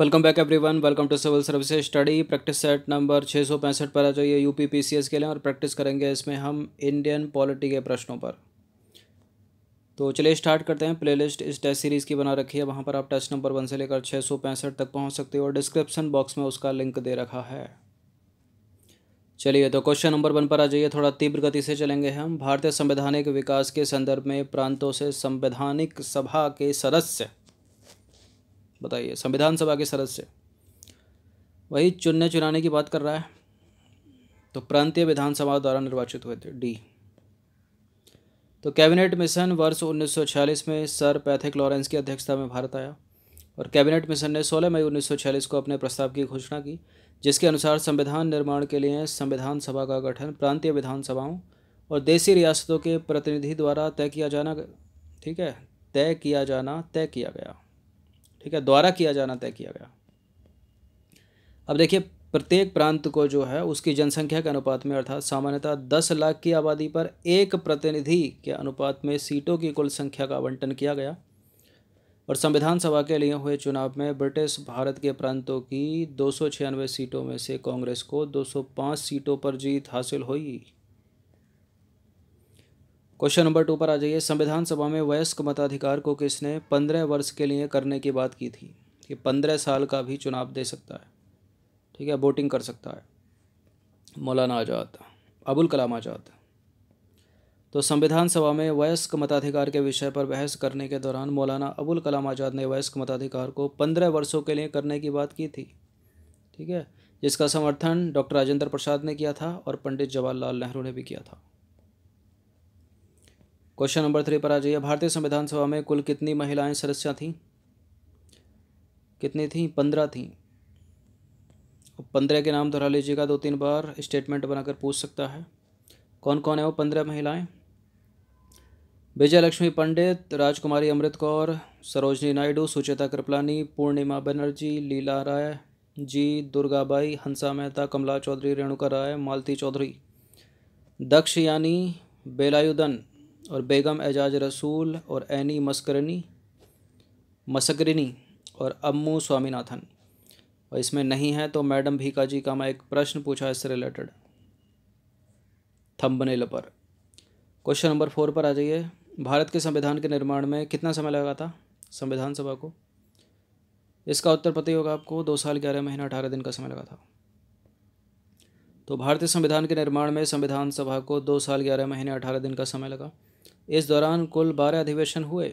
welcome back everyone welcome to civil service study practice set number छः सौ पैंसठ पर आ जाइए U P P C S के लिए और प्रैक्टिस करेंगे इसमें हम इंडियन पॉलिटी के प्रश्नों पर तो चलिए स्टार्ट करते हैं प्लेलिस्ट इस टेस्ट सीरीज़ की बना रखी है वहाँ पर आप टेस्ट नंबर वन से लेकर छः सौ पैंसठ तक पहुँच सकते हो और डिस्क्रिप्शन बॉक्स में उसका लिंक दे रखा है चलिए तो क्वेश्चन नंबर वन पर आ जाइए थोड़ा तीव्र गति से चलेंगे हम भारतीय संवैधानिक विकास के संदर्भ में प्रांतों से संवैधानिक सभा के सदस्य बताइए संविधान सभा के सदस्य वही चुनने चुनाने की बात कर रहा है तो प्रांतीय विधानसभा द्वारा निर्वाचित हुए थे डी तो कैबिनेट मिशन वर्ष 1946 में सर पैथिक लॉरेंस की अध्यक्षता में भारत आया और कैबिनेट मिशन ने 16 मई 1946 को अपने प्रस्ताव की घोषणा की जिसके अनुसार संविधान निर्माण के लिए संविधान सभा का गठन प्रांतीय विधानसभाओं और देसी रियासतों के प्रतिनिधि द्वारा तय किया जाना ठीक है तय किया जाना तय किया गया ठीक है द्वारा किया जाना तय किया गया अब देखिए प्रत्येक प्रांत को जो है उसकी जनसंख्या के अनुपात में अर्थात सामान्यतः दस लाख की आबादी पर एक प्रतिनिधि के अनुपात में सीटों की कुल संख्या का आवंटन किया गया और संविधान सभा के लिए हुए चुनाव में ब्रिटिश भारत के प्रांतों की दो सीटों में से कांग्रेस को 205 सीटों पर जीत हासिल हुई क्वेश्चन नंबर टू पर आ जाइए संविधान सभा में वयस्क मताधिकार को किसने पंद्रह वर्ष के लिए करने की बात की थी कि पंद्रह साल का भी चुनाव दे सकता है ठीक है वोटिंग कर सकता है मौलाना आज़ाद अबुल कलाम आज़ाद तो संविधान सभा में वयस्क मताधिकार के विषय पर बहस करने के दौरान मौलाना अबुल कलाम आज़ाद ने वयस्क मताधिकार को पंद्रह वर्षों के लिए करने की बात की थी ठीक है जिसका समर्थन डॉक्टर राजेंद्र प्रसाद ने किया था और पंडित जवाहरलाल नेहरू ने भी किया था क्वेश्चन नंबर थ्री पर आ जाइए भारतीय संविधान सभा में कुल कितनी महिलाएं सदस्य थीं कितनी थीं पंद्रह थीं पंद्रह के नाम दोहरा लीजिएगा दो तीन बार स्टेटमेंट बनाकर पूछ सकता है कौन कौन है वो पंद्रह महिलाएं विजय लक्ष्मी पंडित राजकुमारी अमृत कौर सरोजनी नायडू सुचेता कृपलानी पूर्णिमा बनर्जी लीला राय जी दुर्गाबाई हंसा मेहता कमला चौधरी रेणुका राय मालती चौधरी दक्ष यानी बेलायुदन और बेगम एजाज रसूल और एनी मस्करनी मसकरनी और अम्मू स्वामीनाथन और इसमें नहीं है तो मैडम भीका जी का मैं एक प्रश्न पूछा इससे रिलेटेड थम्बनेल पर क्वेश्चन नंबर फोर पर आ जाइए भारत के संविधान के निर्माण में कितना समय लगा था संविधान सभा को इसका उत्तर पता ही होगा आपको दो साल ग्यारह महीना अठारह दिन का समय लगा था तो भारतीय संविधान के निर्माण में संविधान सभा को दो साल ग्यारह महीने अठारह दिन का समय लगा इस दौरान कुल बारह अधिवेशन हुए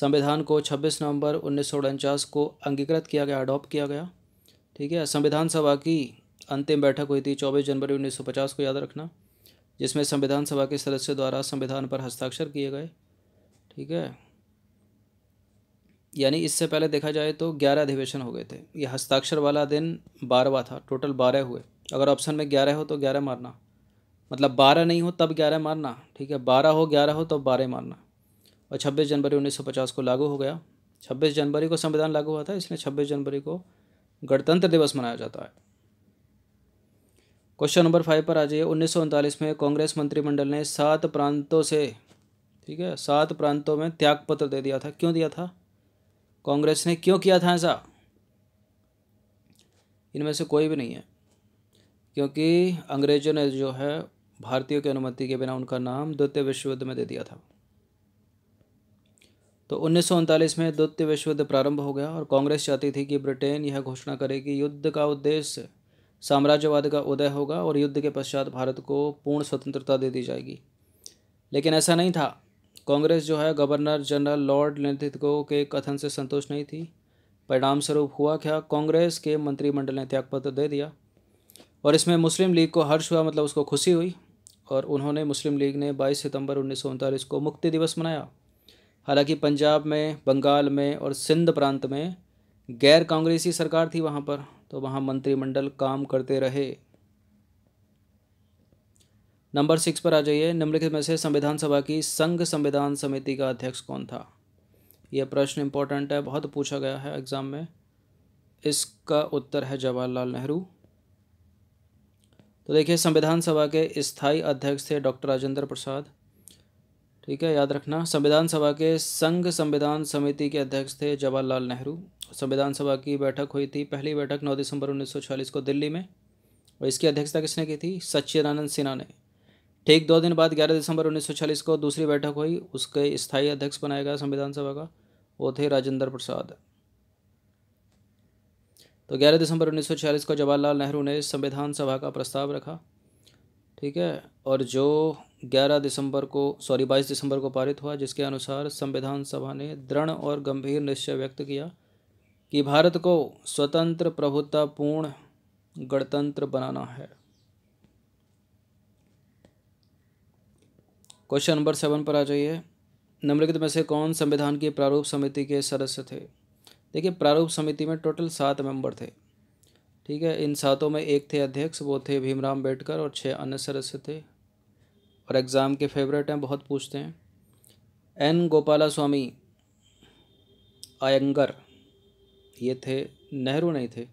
संविधान को 26 नवंबर उन्नीस को अंगीकृत किया गया अडॉप्ट किया गया ठीक है संविधान सभा की अंतिम बैठक हुई थी 24 जनवरी 1950 को याद रखना जिसमें संविधान सभा के सदस्य द्वारा संविधान पर हस्ताक्षर किए गए ठीक है यानी इससे पहले देखा जाए तो ग्यारह अधिवेशन हो गए थे ये हस्ताक्षर वाला दिन बारहवा था टोटल बारह हुए अगर ऑप्शन में ग्यारह हो तो ग्यारह मारना मतलब बारह नहीं हो तब ग्यारह मारना ठीक है बारह हो ग्यारह हो तब बारह मारना और छब्बीस जनवरी उन्नीस सौ पचास को लागू हो गया छब्बीस जनवरी को संविधान लागू हुआ था इसलिए छब्बीस जनवरी को गणतंत्र दिवस मनाया जाता है क्वेश्चन नंबर फाइव पर आ जाइए उन्नीस में कांग्रेस मंत्रिमंडल ने सात प्रांतों से ठीक है सात प्रांतों में त्यागपत्र दे दिया था क्यों दिया था कांग्रेस ने क्यों किया था ऐसा इनमें से कोई भी नहीं है क्योंकि अंग्रेजों ने जो है भारतीयों की अनुमति के बिना उनका नाम द्वितीय विश्व युद्ध में दे दिया था तो उन्नीस में द्वितीय विश्व युद्ध प्रारंभ हो गया और कांग्रेस चाहती थी कि ब्रिटेन यह घोषणा करे कि युद्ध का उद्देश्य साम्राज्यवाद का उदय होगा और युद्ध के पश्चात भारत को पूर्ण स्वतंत्रता दे दी जाएगी लेकिन ऐसा नहीं था कांग्रेस जो है गवर्नर जनरल लॉर्ड नेतृत्व के कथन से संतुष्ट नहीं थी परिणाम स्वरूप हुआ क्या कांग्रेस के मंत्रिमंडल ने त्यागपत्र दे दिया और इसमें मुस्लिम लीग को हर्ष हुआ मतलब उसको खुशी हुई और उन्होंने मुस्लिम लीग ने 22 सितंबर उन्नीस को मुक्ति दिवस मनाया हालांकि पंजाब में बंगाल में और सिंध प्रांत में गैर कांग्रेसी सरकार थी वहाँ पर तो वहाँ मंत्रिमंडल काम करते रहे नंबर सिक्स पर आ जाइए निम्नलिखित में से संविधान सभा की संघ संविधान समिति का अध्यक्ष कौन था यह प्रश्न इंपॉर्टेंट है बहुत पूछा गया है एग्ज़ाम में इसका उत्तर है जवाहरलाल नेहरू तो देखिए संविधान सभा के स्थाई अध्यक्ष थे डॉक्टर राजेंद्र प्रसाद ठीक है याद रखना संविधान सभा के संघ संविधान समिति के अध्यक्ष थे जवाहरलाल नेहरू संविधान सभा की बैठक हुई थी पहली बैठक 9 दिसंबर 1946 को दिल्ली में और इसकी अध्यक्षता किसने की थी सच्चिदानंद सिन्हा ने ठीक दो दिन बाद 11 दिसंबर 1946 को दूसरी बैठक हुई उसके स्थायी अध्यक्ष बनाया गया संविधान सभा का वो थे राजेंद्र प्रसाद तो 11 दिसंबर 1946 को जवाहरलाल नेहरू ने संविधान सभा का प्रस्ताव रखा ठीक है और जो 11 दिसंबर को सॉरी 22 दिसंबर को पारित हुआ जिसके अनुसार संविधान सभा ने दृढ़ और गंभीर निश्चय व्यक्त किया कि भारत को स्वतंत्र प्रभुतापूर्ण गणतंत्र बनाना है क्वेश्चन नंबर सेवन पर आ जाइए निम्नलिखित में से कौन संविधान की प्रारूप समिति के सदस्य थे देखिए प्रारूप समिति में टोटल सात मेंबर थे ठीक है इन सातों में एक थे अध्यक्ष वो थे भीमराम अम्बेडकर और छः अन्य सदस्य थे और एग्ज़ाम के फेवरेट हैं बहुत पूछते हैं एन गोपाला स्वामी अयंगर ये थे नेहरू नहीं थे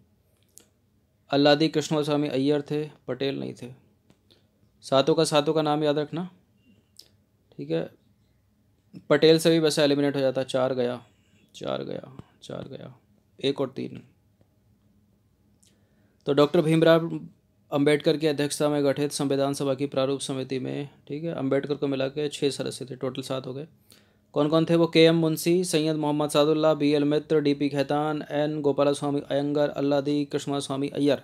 अल्लादी स्वामी अय्यर थे पटेल नहीं थे सातों का सातों का नाम याद रखना ठीक है पटेल से भी वैसे एलिमिनेट हो जाता चार गया चार गया चार गया एक और तीन तो डॉक्टर भीमराव अंबेडकर की अध्यक्षता में गठित संविधान सभा की प्रारूप समिति में ठीक है अंबेडकर को मिला के छः सदस्य थे टोटल सात हो गए कौन कौन थे वो K M Munshi Syed Mohammad Saadulla B L Mitter D P Khaitan N Gopalaswami Ayyangar Alladi Krishnaswami Iyer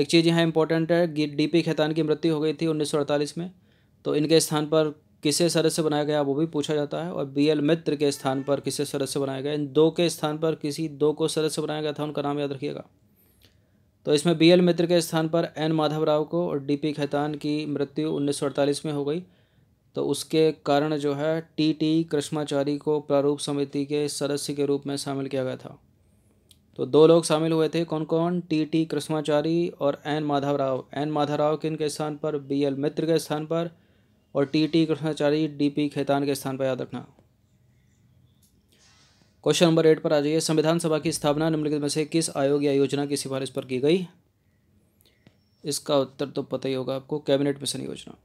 एक चीज़ यहाँ इंपॉर्टेंट है डी पी खैतान की मृत्यु हो गई थी उन्नीस में तो इनके स्थान पर किसे सदस्य बनाया गया वो भी पूछा जाता है और बी एल मित्र के स्थान पर किसे सदस्य बनाया गया इन दो के स्थान पर किसी दो को सदस्य बनाया गया था उनका नाम याद रखिएगा तो इसमें बी एल मित्र के स्थान पर एन माधव राव को और डी पी खैतान की मृत्यु उन्नीस में हो गई तो उसके कारण जो है टी टी कृष्णाचारी को प्रारूप समिति के सदस्य के रूप में शामिल किया गया था तो दो लोग शामिल हुए थे कौन कौन टी टी कृष्णाचारी और एन माधव राव एन माधव राव के स्थान पर बी एल मित्र के स्थान पर और T T Krishnamachari D P Khaitan के स्थान पर याद रखना क्वेश्चन नंबर एट पर आ जाइए संविधान सभा की स्थापना निम्नलिखित में से किस आयोग या योजना की सिफारिश पर की गई इसका उत्तर तो पता ही होगा आपको कैबिनेट मिशन योजना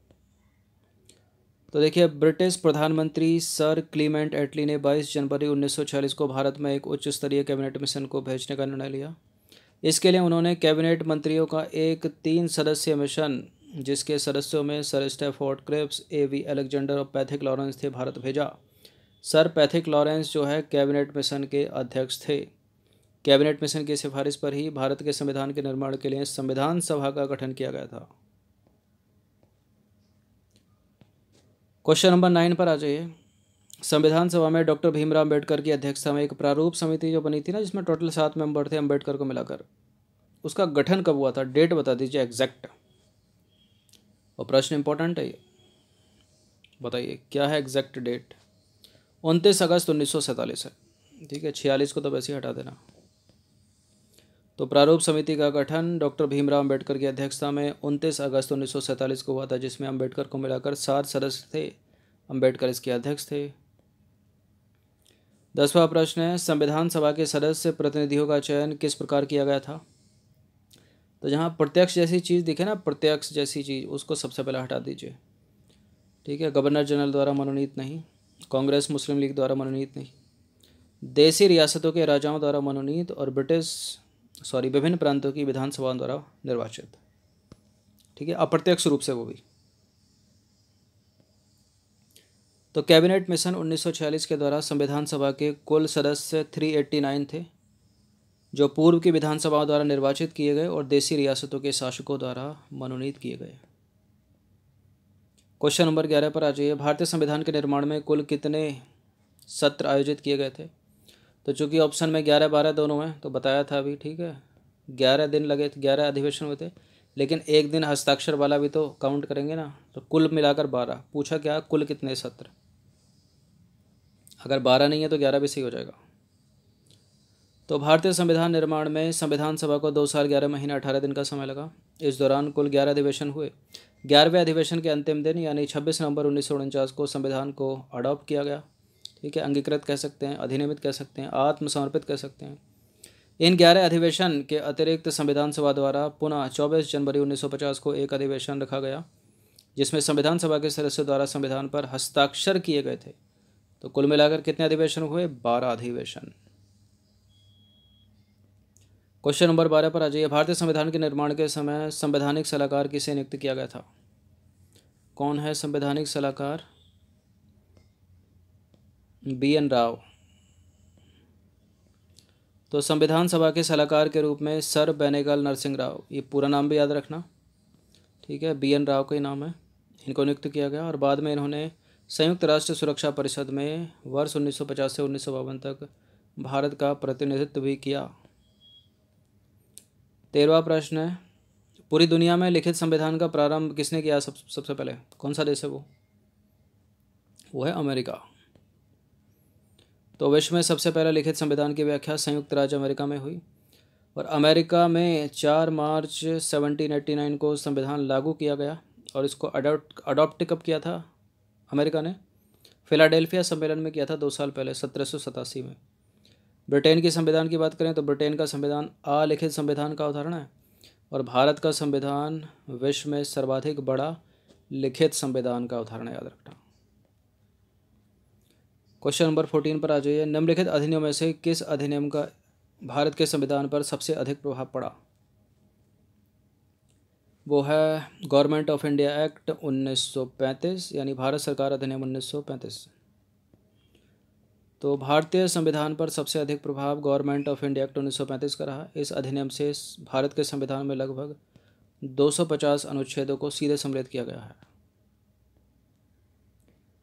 तो देखिए ब्रिटिश प्रधानमंत्री सर क्लीमेंट एटली ने 22 जनवरी 1946 को भारत में एक उच्च स्तरीय कैबिनेट मिशन को भेजने का निर्णय लिया इसके लिए उन्होंने कैबिनेट मंत्रियों का एक तीन सदस्यीय मिशन जिसके सदस्यों में sir Stafford Cripps A V Alexander और पैथिक लॉरेंस थे भारत भेजा सर पैथिक लॉरेंस जो है कैबिनेट मिशन के अध्यक्ष थे कैबिनेट मिशन की सिफारिश पर ही भारत के संविधान के निर्माण के लिए संविधान सभा का गठन किया गया था क्वेश्चन नंबर नाइन पर आ जाइए संविधान सभा में डॉक्टर भीमराव अंबेडकर की अध्यक्षता में एक प्रारूप समिति जो बनी थी ना जिसमें टोटल सात मेंबर थे अंबेडकर को मिलाकर उसका गठन कब हुआ था डेट बता दीजिए एग्जैक्ट और प्रश्न इम्पोर्टेंट है ये बताइए क्या है एग्जैक्ट डेट उनतीस अगस्त उन्नीस सौ सैंतालीस है ठीक है छियालीस को तो वैसे ही हटा देना तो प्रारूप समिति का गठन डॉक्टर भीमराव अंबेडकर की अध्यक्षता में उनतीस अगस्त उन्नीस सौ सैंतालीस को हुआ था जिसमें अंबेडकर को मिलाकर सात सदस्य थे अंबेडकर इसके अध्यक्ष थे दसवा प्रश्न है संविधान सभा के सदस्य प्रतिनिधियों का चयन किस प्रकार किया गया था तो जहाँ प्रत्यक्ष जैसी चीज़ दिखे ना प्रत्यक्ष जैसी चीज़ उसको सबसे पहले हटा दीजिए ठीक है गवर्नर जनरल द्वारा मनोनीत नहीं कांग्रेस मुस्लिम लीग द्वारा मनोनीत नहीं देसी रियासतों के राजाओं द्वारा मनोनीत और ब्रिटिश सॉरी विभिन्न प्रांतों की विधानसभाओं द्वारा निर्वाचित ठीक है अप्रत्यक्ष रूप से वो भी तो कैबिनेट मिशन 1946 के द्वारा संविधान सभा के कुल सदस्य 389 थे जो पूर्व की विधानसभाओं द्वारा निर्वाचित किए गए और देसी रियासतों के शासकों द्वारा मनोनीत किए गए क्वेश्चन नंबर ग्यारह पर आ जाइए भारतीय संविधान के निर्माण में कुल कितने सत्र आयोजित किए गए थे तो चूंकि ऑप्शन में ग्यारह बारह दोनों हैं तो बताया था अभी ठीक है ग्यारह दिन लगे ग्यारह अधिवेशन हुए थे लेकिन एक दिन हस्ताक्षर वाला भी तो काउंट करेंगे ना तो कुल मिलाकर बारह पूछा क्या कुल कितने सत्र अगर बारह नहीं है तो ग्यारह भी सही हो जाएगा तो भारतीय संविधान निर्माण में संविधान सभा को दो साल ग्यारह महीने अठारह दिन का समय लगा इस दौरान कुल ग्यारह अधिवेशन हुए ग्यारहवें अधिवेशन के अंतिम दिन यानी छब्बीस नवंबर उन्नीस को संविधान को अडॉप्ट किया गया ठीक है अंगीकृत कह सकते हैं अधिनियमित कह सकते हैं आत्मसमर्पित कह सकते हैं इन ग्यारह अधिवेशन के अतिरिक्त संविधान सभा द्वारा पुनः चौबीस जनवरी उन्नीस को एक अधिवेशन रखा गया जिसमें संविधान सभा के सदस्यों द्वारा संविधान पर हस्ताक्षर किए गए थे तो कुल मिलाकर कितने अधिवेशन हुए बारह अधिवेशन क्वेश्चन नंबर बारह पर आ जाइए भारतीय संविधान के निर्माण के समय संवैधानिक सलाहकार किसे नियुक्त किया गया था कौन है संवैधानिक सलाहकार बी एन राव तो संविधान सभा के सलाहकार के रूप में सर बेनेगल नरसिंह राव ये पूरा नाम भी याद रखना ठीक है बी एन राव का ही नाम है इनको नियुक्त किया गया और बाद में इन्होंने संयुक्त राष्ट्र सुरक्षा परिषद में वर्ष 1950 से उन्नीस तक भारत का प्रतिनिधित्व भी किया तेरवा प्रश्न है पूरी दुनिया में लिखित संविधान का प्रारंभ किसने किया सब सबसे पहले कौन सा देश है वो वो है अमेरिका तो विश्व में सबसे पहले लिखित संविधान की व्याख्या संयुक्त राज्य अमेरिका में हुई और अमेरिका में चार मार्च सेवनटीन नाइन को संविधान लागू किया गया और इसको अडोप्ट अडोप्ट कब किया था अमेरिका ने फिलाडेल्फिया सम्मेलन में किया था दो साल पहले सत्रह सौ सतासी में ब्रिटेन के संविधान की बात करें तो ब्रिटेन का संविधान अलिखित संविधान का उदाहरण है और भारत का संविधान विश्व में सर्वाधिक बड़ा लिखित संविधान का उदाहरण याद रखना क्वेश्चन नंबर फोर्टीन पर आ जाइए निम्नलिखित अधिनियम में से किस अधिनियम का भारत के संविधान पर सबसे अधिक प्रभाव पड़ा वो है गवर्नमेंट ऑफ इंडिया एक्ट 1935 यानी भारत सरकार अधिनियम 1935 तो भारतीय संविधान पर सबसे अधिक प्रभाव गवर्नमेंट ऑफ इंडिया एक्ट उन्नीस का रहा इस अधिनियम से भारत के संविधान में लगभग 250 अनुच्छेदों को सीधे सम्मिलित किया गया है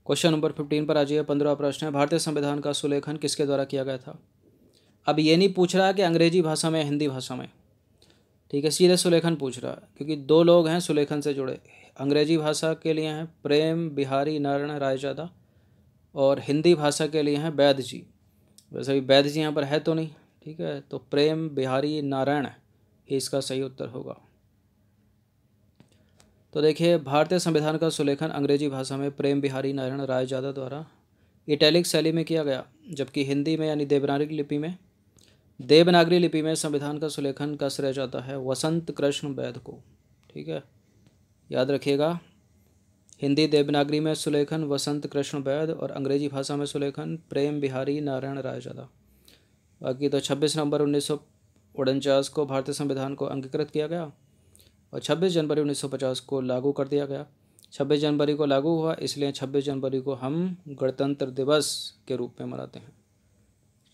क्वेश्चन नंबर फिफ्टीन पर आ जाइए पंद्रह प्रश्न है भारतीय संविधान का सुलेखन किसके द्वारा किया गया था अब ये नहीं पूछ रहा है कि अंग्रेजी भाषा में हिंदी भाषा में ठीक है सीधे सुलेखन पूछ रहा है क्योंकि दो लोग हैं सुलेखन से जुड़े अंग्रेजी भाषा के लिए हैं प्रेम बिहारी नारायण रायजादा और हिंदी भाषा के लिए हैं बैद जी वैसे भी बैद जी यहाँ पर है तो नहीं ठीक है तो प्रेम बिहारी नारायण ये इसका सही उत्तर होगा तो देखिए भारतीय संविधान का सुलेखन अंग्रेजी भाषा में प्रेम बिहारी नारायण राय जादा द्वारा इटैलिक शैली में किया गया जबकि हिंदी में यानी देवनागरी लिपि में देवनागरी लिपि में संविधान का सुलेखन का श्रेय जाता है वसंत कृष्ण वैद को ठीक है याद रखिएगा हिंदी देवनागरी में सुलेखन वसंत कृष्ण वैद और अंग्रेजी भाषा में सुलेखन प्रेम बिहारी नारायण रायजादा बाकी तो 26 नवंबर उन्नीस को भारतीय संविधान को अंगीकृत किया गया और 26 जनवरी 1950 को लागू कर दिया गया 26 जनवरी को लागू हुआ इसलिए 26 जनवरी को हम गणतंत्र दिवस के रूप में मनाते हैं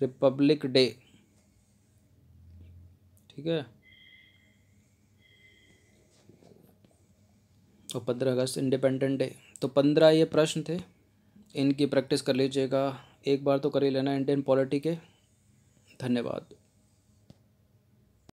रिपब्लिक डे ठीक है और पंद्रह अगस्त इंडिपेंडेंट डे तो पंद्रह ये प्रश्न थे इनकी प्रैक्टिस कर लीजिएगा एक बार तो कर ही लेना इंडियन पॉलिटी के धन्यवाद